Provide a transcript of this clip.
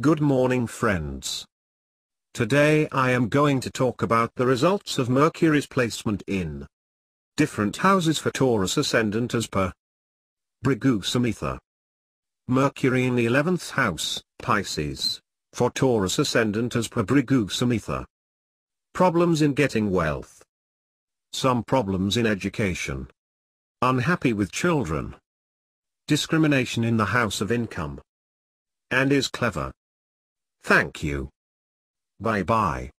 Good morning friends. Today I am going to talk about the results of Mercury's placement in different houses for Taurus ascendant as per Brigu Mercury in the 11th house, Pisces, for Taurus ascendant as per Brigu Problems in getting wealth. Some problems in education. Unhappy with children. Discrimination in the house of income and is clever. Thank you. Bye-bye.